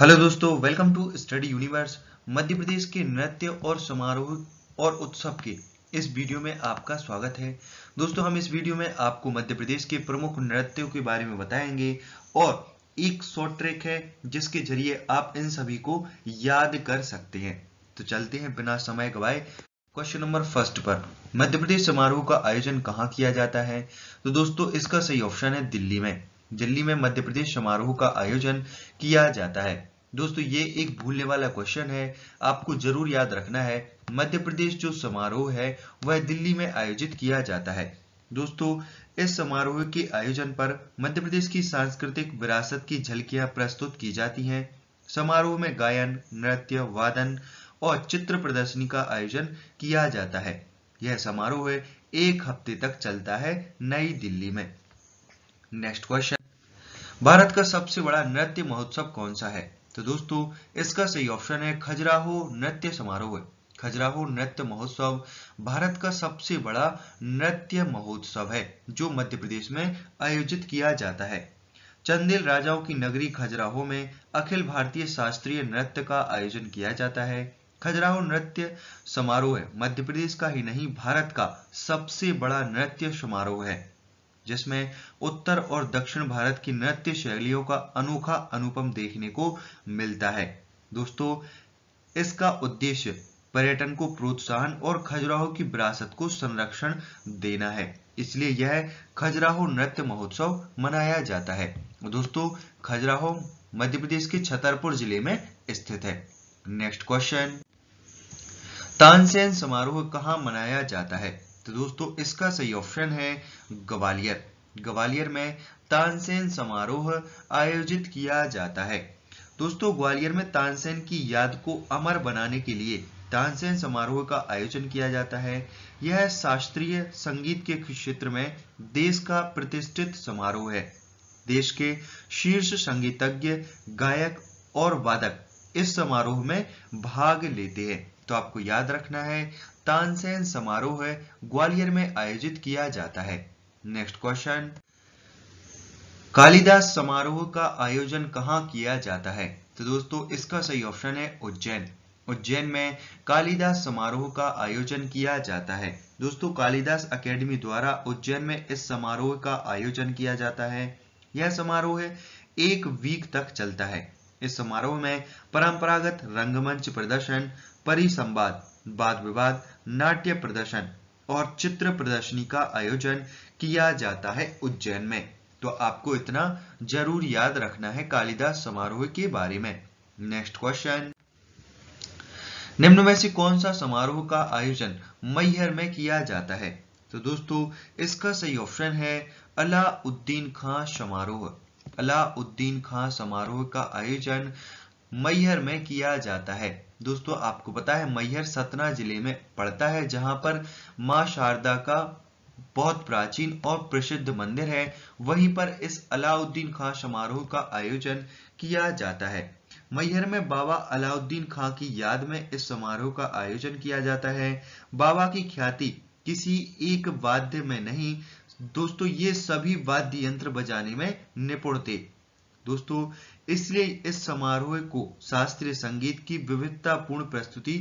hello दोस्तों welcome to study universe Madhya Pradesh के नृत्य और समारोह और उत्सव के इस वीडियो में आपका स्वागत है दोस्तों हम इस वीडियो में आपको मध्य प्रदेश के प्रमुख नृत्यों के बारे में बताएंगे और एक शॉर्ट ट्रैक है जिसके जरिए आप इन सभी को याद कर सकते हैं तो चलते हैं बिना समय गवाए क्वेश्चन नंबर फर्स्ट पर मध्य प्रदेश समारोह का आयोजन कहाँ किया जाता है तो दोस्तों इसका सही ऑप्शन है दिल्ली में दिल्ली में मध्य प्रदेश समारोह का आयोजन किया जाता है दोस्तों ये एक भूलने वाला क्वेश्चन है आपको जरूर याद रखना है मध्य प्रदेश जो समारोह है वह दिल्ली में आयोजित किया जाता है दोस्तों इस समारोह के आयोजन पर मध्य प्रदेश की सांस्कृतिक विरासत की झलकियां प्रस्तुत की जाती हैं समारोह में गायन नृत्य वादन और चित्र प्रदर्शनी का आयोजन किया जाता है यह समारोह एक हफ्ते तक चलता है नई दिल्ली में नेक्स्ट क्वेश्चन भारत का सबसे बड़ा नृत्य महोत्सव कौन सा है तो दोस्तों इसका सही ऑप्शन है खजुराहो नृत्य समारोह खजुराहो नृत्य महोत्सव भारत का सबसे बड़ा नृत्य महोत्सव है जो मध्य प्रदेश में आयोजित किया जाता है चंदेल राजाओं की नगरी खजुराहो में अखिल भारतीय शास्त्रीय नृत्य का आयोजन किया जाता है खजुराहो नृत्य समारोह मध्य प्रदेश का ही नहीं भारत का सबसे बड़ा नृत्य समारोह है जिसमें उत्तर और दक्षिण भारत की नृत्य शैलियों का अनोखा अनुपम देखने को मिलता है दोस्तों इसका उद्देश्य पर्यटन को प्रोत्साहन और खजुराहो की विरासत को संरक्षण देना है इसलिए यह खजुराहो नृत्य महोत्सव मनाया जाता है दोस्तों खजुराहो मध्य प्रदेश के छतरपुर जिले में स्थित है नेक्स्ट क्वेश्चन तानसेन समारोह कहाँ मनाया जाता है तो दोस्तों इसका सही ऑप्शन है ग्वालियर ग्वालियर में तानसेन समारोह आयोजित किया जाता है दोस्तों ग्वालियर में तानसेन की याद को अमर बनाने के लिए तानसेन समारोह का आयोजन किया जाता है यह शास्त्रीय संगीत के क्षेत्र में देश का प्रतिष्ठित समारोह है देश के शीर्ष संगीतज्ञ गायक और वादक इस समारोह में भाग लेते हैं तो आपको याद रखना है तानसेन समारोह ग्वालियर में आयोजित किया जाता है नेक्स्ट क्वेश्चन कालिदास समारोह का आयोजन कहाँ किया जाता है तो दोस्तों इसका सही ऑप्शन है उज्जैन उज्जैन में कालिदास समारोह का आयोजन किया जाता है दोस्तों कालिदास एकेडमी द्वारा उज्जैन में इस समारोह का आयोजन किया जाता है यह समारोह एक वीक तक चलता है इस समारोह में परंपरागत रंगमंच प्रदर्शन परिसंवाद वाद विवाद नाट्य प्रदर्शन और चित्र प्रदर्शनी का आयोजन किया जाता है उज्जैन में तो आपको इतना जरूर याद रखना है कालिदास समारोह के बारे में नेक्स्ट क्वेश्चन निम्न में से कौन सा समारोह का आयोजन मैहर में किया जाता है तो दोस्तों इसका सही ऑप्शन है अलाउद्दीन खां समारोह अलाउद्दीन खां समारोह का आयोजन मैहर में किया जाता है दोस्तों आपको पता है मैहर सतना जिले में पड़ता है जहां पर मां शारदा का बहुत प्राचीन और प्रसिद्ध मंदिर है वहीं पर इस अलाउद्दीन खां समारोह का आयोजन किया जाता है मैहर में बाबा अलाउद्दीन खां की याद में इस समारोह का आयोजन किया जाता है बाबा की ख्याति किसी एक वाद्य में नहीं दोस्तों ये सभी वाद्य यंत्र बजाने में निपुण थे दोस्तों इसलिए इस समारोह को शास्त्रीय संगीत की विविधतापूर्ण प्रस्तुति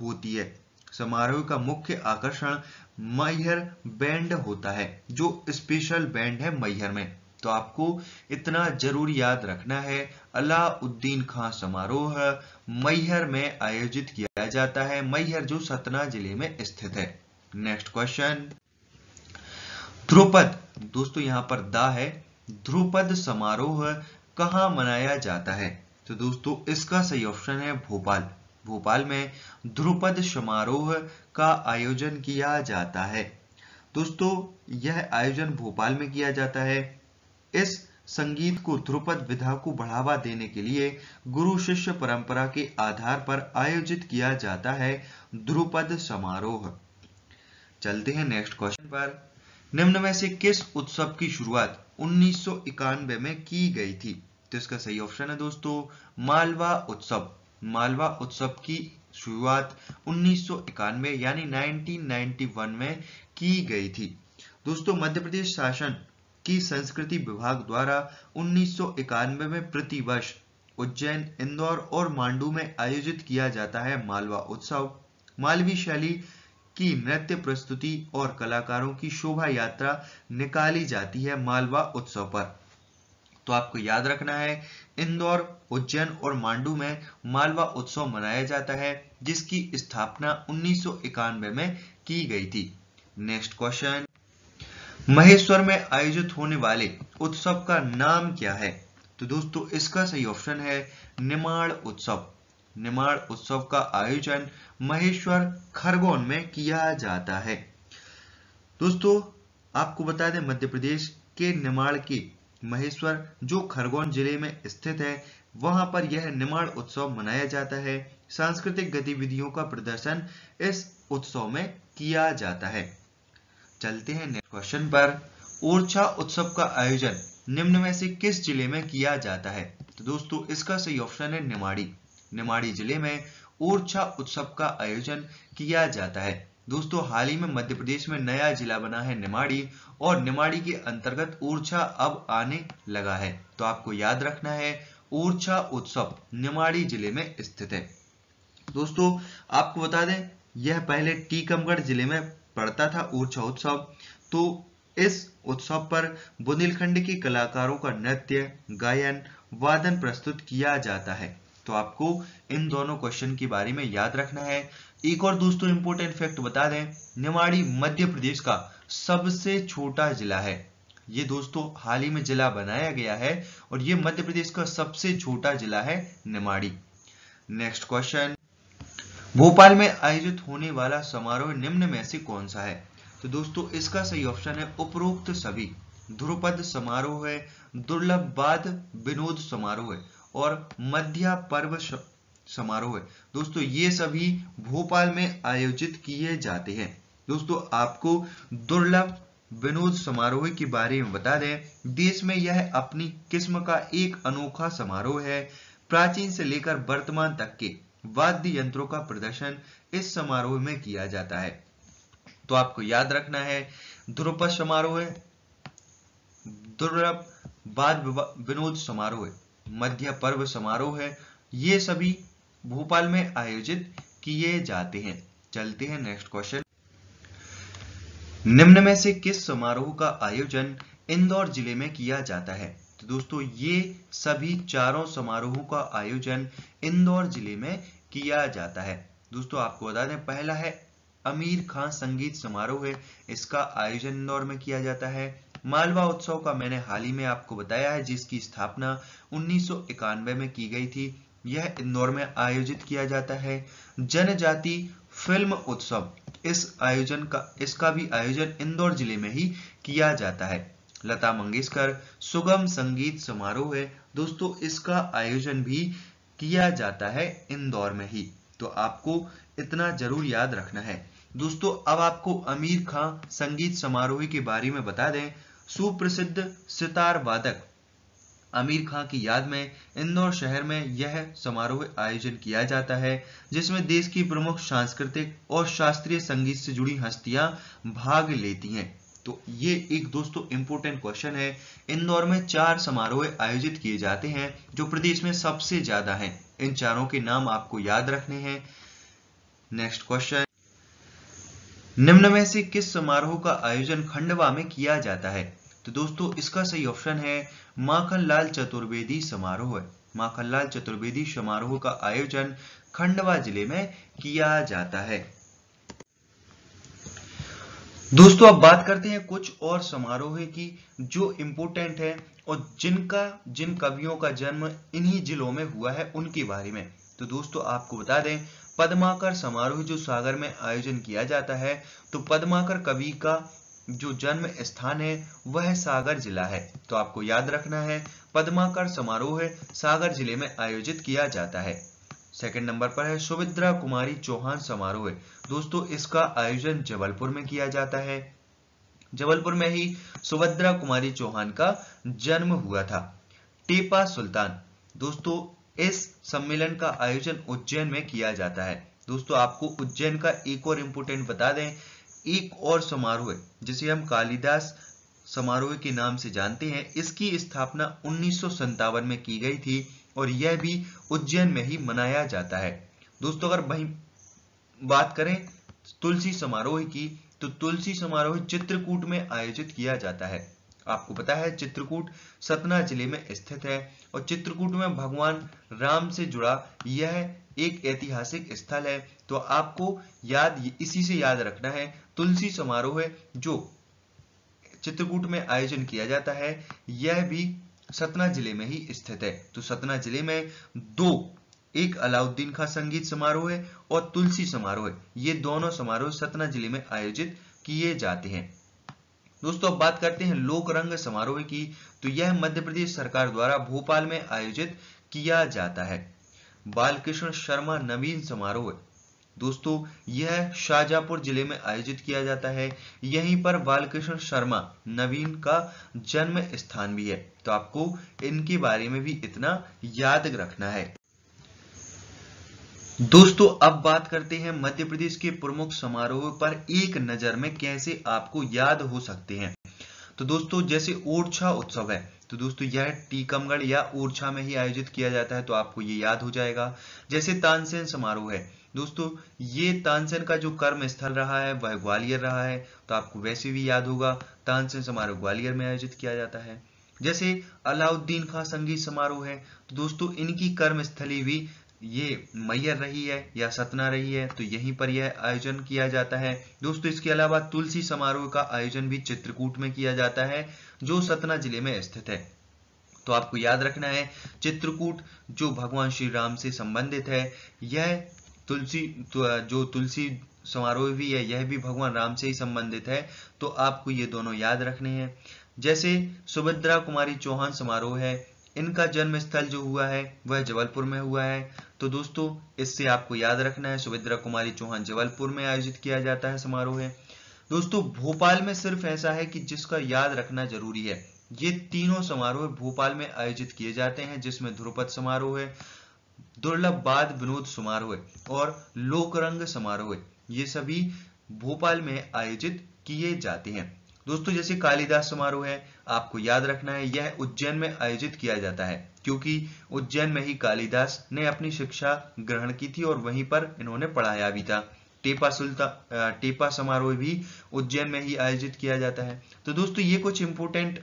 होती है समारोह का मुख्य आकर्षण मैहर बैंड होता है जो स्पेशल बैंड है मैहर में तो आपको इतना जरूर याद रखना है अलाउद्दीन खां समारोह मैहर में आयोजित किया जाता है मैहर जो सतना जिले में स्थित है नेक्स्ट क्वेश्चन ध्रुपद दोस्तों यहां पर दा है ध्रुपद समारोह कहाँ मनाया जाता है तो दोस्तों इसका सही ऑप्शन है भोपाल भोपाल में ध्रुपद समारोह का आयोजन किया जाता है दोस्तों यह आयोजन भोपाल में किया जाता है इस संगीत को ध्रुपद विधा को बढ़ावा देने के लिए गुरु शिष्य परंपरा के आधार पर आयोजित किया जाता है ध्रुपद समारोह चलते हैं नेक्स्ट क्वेश्चन पर निम्न में से किस उत्सव की शुरुआत 1991 में की गई थी तो इसका सही ऑप्शन है दोस्तों मालवा उत्सव मालवा उत्सव की शुरुआत 1991 यानी 1991 में की गई थी दोस्तों मध्य प्रदेश शासन की संस्कृति विभाग द्वारा 1991 में प्रतिवर्ष उज्जैन इंदौर और मांडू में आयोजित किया जाता है मालवा उत्सव मालवी शैली की नृत्य प्रस्तुति और कलाकारों की शोभा यात्रा निकाली जाती है मालवा उत्सव पर तो आपको याद रखना है इंदौर उज्जैन और मांडू में मालवा उत्सव मनाया जाता है जिसकी स्थापना उन्नीस में की गई थी नेक्स्ट क्वेश्चन महेश्वर में आयोजित होने वाले उत्सव का नाम क्या है तो दोस्तों इसका सही ऑप्शन है निमाड़ उत्सव निर्माण उत्सव का आयोजन महेश्वर खरगोन में किया जाता है दोस्तों आपको बता दें मध्य प्रदेश के निर्माण की महेश्वर जो खरगोन जिले में स्थित है वहां पर यह निर्माण उत्सव मनाया जाता है सांस्कृतिक गतिविधियों का प्रदर्शन इस उत्सव में किया जाता है चलते हैं नेक्स्ट क्वेश्चन पर ओरछा उत्सव का आयोजन निम्न में से किस जिले में किया जाता है तो दोस्तों इसका सही ऑप्शन है निमाड़ी निमाड़ी जिले में ओरछा उत्सव का आयोजन किया जाता है दोस्तों हाल ही में मध्य प्रदेश में नया जिला बना है निमाड़ी और निमाड़ी के अंतर्गत ओरछा अब आने लगा है तो आपको याद रखना है ओरछा उत्सव निमाड़ी जिले में स्थित है दोस्तों आपको बता दें यह पहले टीकमगढ़ जिले में पड़ता था ओरछा उत्सव तो इस उत्सव पर बुंदेलखंड के कलाकारों का नृत्य गायन वादन प्रस्तुत किया जाता है तो आपको इन दोनों क्वेश्चन के बारे में याद रखना है एक और दोस्तों इंपोर्टेंट फैक्ट बता दें निवाड़ी मध्य प्रदेश का सबसे छोटा जिला है ये दोस्तों हाल ही में जिला बनाया गया है और ये मध्य प्रदेश का सबसे छोटा जिला है निमाड़ी नेक्स्ट क्वेश्चन भोपाल में आयोजित होने वाला समारोह निम्न में से कौन सा है तो दोस्तों इसका सही ऑप्शन है उपरोक्त सभी ध्रुपद समारोह है दुर्लभ बाद विनोद समारोह है और मध्य पर्व समारोह दोस्तों ये सभी भोपाल में आयोजित किए जाते हैं दोस्तों आपको दुर्लभ विनोद समारोह के बारे में बता दें देश में यह अपनी किस्म का एक अनोखा समारोह है प्राचीन से लेकर वर्तमान तक के वाद्य यंत्रों का प्रदर्शन इस समारोह में किया जाता है तो आपको याद रखना है ध्रुपद समारोह दुर्लभ वाद विनोद समारोह मध्य पर्व समारोह है ये सभी भोपाल में आयोजित किए जाते हैं चलते हैं नेक्स्ट क्वेश्चन निम्न में से किस समारोह का आयोजन इंदौर जिले में किया जाता है तो दोस्तों ये सभी चारों समारोहों का आयोजन इंदौर जिले में किया जाता है दोस्तों आपको बता दें पहला है अमीर खान संगीत समारोह है इसका आयोजन इंदौर में किया जाता है मालवा उत्सव का मैंने हाल ही में आपको बताया है जिसकी स्थापना उन्नीस में की गई थी यह इंदौर में आयोजित किया जाता है जनजाति फिल्म उत्सव इस आयोजन का इसका भी आयोजन इंदौर जिले में ही किया जाता है लता मंगेशकर सुगम संगीत समारोह है दोस्तों इसका आयोजन भी किया जाता है इंदौर में ही तो आपको इतना जरूर याद रखना है दोस्तों अब आपको अमीर खां संगीत समारोह के बारे में बता दें सुप्रसिद्ध सितार वादक आमिर खां की याद में इंदौर शहर में यह समारोह आयोजन किया जाता है जिसमें देश की प्रमुख सांस्कृतिक और शास्त्रीय संगीत से जुड़ी हस्तियां भाग लेती हैं तो ये एक दोस्तों इंपोर्टेंट क्वेश्चन है इंदौर में चार समारोह आयोजित किए जाते हैं जो प्रदेश में सबसे ज्यादा हैं इन चारों के नाम आपको याद रखने हैं नेक्स्ट क्वेश्चन निम्न में से किस समारोह का आयोजन खंडवा में किया जाता है तो दोस्तों इसका सही ऑप्शन है माखनलाल चतुर्वेदी समारोह माखनलाल चतुर्वेदी समारोह का आयोजन खंडवा जिले में किया जाता है दोस्तों अब बात करते हैं कुछ और समारोह की जो इम्पोर्टेंट है और जिनका जिन कवियों का जन्म इन्हीं जिलों में हुआ है उनके बारे में तो दोस्तों आपको बता दें पद्माकर समारोह जो सागर में आयोजन किया जाता है तो पद्माकर कवि का जो जन्म स्थान है वह सागर जिला है तो आपको याद रखना है पद्माकर समारोह सागर जिले में आयोजित किया जाता है सेकंड नंबर पर है सुविद्रा कुमारी चौहान समारोह दोस्तों इसका आयोजन जबलपुर में किया जाता है जबलपुर में ही सुभद्रा कुमारी चौहान का जन्म हुआ था टेपा सुल्तान दोस्तों इस सम्मेलन का आयोजन उज्जैन में किया जाता है दोस्तों आपको उज्जैन का एक और इम्पोर्टेंट बता दें एक और समारोह जिसे हम कालिदास समारोह के नाम से जानते हैं इसकी स्थापना उन्नीस में की गई थी और यह भी उज्जैन में ही मनाया जाता है दोस्तों अगर वही बात करें तुलसी समारोह की तो तुलसी समारोह चित्रकूट में आयोजित किया जाता है आपको पता है चित्रकूट सतना जिले में स्थित है और चित्रकूट में भगवान राम से जुड़ा यह एक ऐतिहासिक स्थल है तो आपको याद इसी से याद रखना है तुलसी समारोह है जो चित्रकूट में आयोजन किया जाता है यह भी सतना जिले में ही स्थित है तो सतना जिले में दो एक अलाउद्दीन खान संगीत समारोह है और तुलसी समारोह है ये दोनों समारोह सतना जिले में आयोजित किए जाते हैं दोस्तों अब बात करते हैं लोक रंग समारोह की तो यह मध्य प्रदेश सरकार द्वारा भोपाल में आयोजित किया जाता है बालकृष्ण शर्मा नवीन समारोह दोस्तों यह शाहजहापुर जिले में आयोजित किया जाता है यहीं पर बालकृष्ण शर्मा नवीन का जन्म स्थान भी है तो आपको इनके बारे में भी इतना याद रखना है दोस्तों अब बात करते हैं मध्य प्रदेश के प्रमुख समारोह पर एक नजर में कैसे आपको याद हो सकते हैं तो दोस्तों जैसे ओरछा उत्सव है तो दोस्तों यह टीकमगढ़ या ओरछा में ही आयोजित किया जाता है तो आपको ये याद हो जाएगा जैसे तानसेन समारोह है दोस्तों ये तानसेन का जो कर्म स्थल रहा है वह ग्वालियर रहा है तो आपको वैसे भी याद होगा तानसेन समारोह ग्वालियर में आयोजित किया जाता है जैसे अलाउद्दीन खां संगीत समारोह है तो दोस्तों इनकी कर्मस्थली भी ये मैयर रही है या सतना रही है तो यहीं पर यह आयोजन किया जाता है दोस्तों इसके अलावा तुलसी समारोह का आयोजन भी चित्रकूट में किया जाता है जो सतना जिले में स्थित है तो आपको याद रखना है चित्रकूट जो भगवान श्री राम से संबंधित है यह तुलसी तो, जो तुलसी समारोह भी है यह भी भगवान राम से ही संबंधित है तो आपको ये दोनों याद रखने हैं जैसे सुभद्रा कुमारी चौहान समारोह है इनका जन्म स्थल जो हुआ है वह जबलपुर में हुआ है तो दोस्तों इससे आपको याद रखना है सुविद्रा कुमारी चौहान जबलपुर में आयोजित किया जाता है समारोह है दोस्तों भोपाल में सिर्फ ऐसा है कि जिसका याद रखना जरूरी है ये तीनों समारोह भोपाल में आयोजित किए जाते हैं जिसमें ध्रुपद समारोह है दुर्लभ बाद विनोद समारोह और लोकरंग समारोह ये सभी भोपाल में आयोजित किए जाते हैं दोस्तों जैसे कालिदास समारोह है आपको याद रखना है यह उज्जैन में आयोजित किया जाता है क्योंकि उज्जैन में ही कालिदास ने अपनी शिक्षा ग्रहण की थी और वहीं पर इन्होंने पढ़ाया भी था टेपा सुल्ता टेपा समारोह भी उज्जैन में ही आयोजित किया जाता है तो दोस्तों ये कुछ इंपोर्टेंट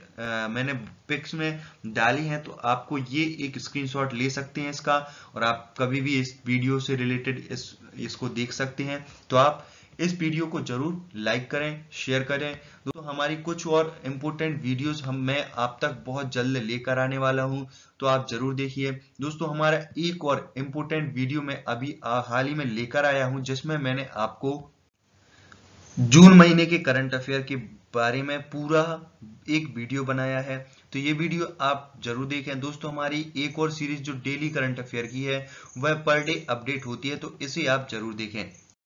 मैंने पिक्स में डाली हैं तो आपको ये एक स्क्रीनशॉट ले सकते हैं इसका और आप कभी भी इस वीडियो से रिलेटेड इस इसको देख सकते हैं तो आप इस वीडियो को जरूर लाइक करें शेयर करें दोस्तों हमारी कुछ और इम्पोर्टेंट वीडियोस हम मैं आप तक बहुत जल्द लेकर आने वाला हूं तो आप जरूर देखिए दोस्तों हमारा एक और इम्पोर्टेंट वीडियो मैं अभी हाल ही में लेकर आया हूं जिसमें मैंने आपको जून महीने के करंट अफेयर के बारे में पूरा एक वीडियो बनाया है तो ये वीडियो आप जरूर देखें दोस्तों हमारी एक और सीरीज जो डेली करंट अफेयर की है वह पर डे अपडेट होती है तो इसे आप जरूर देखें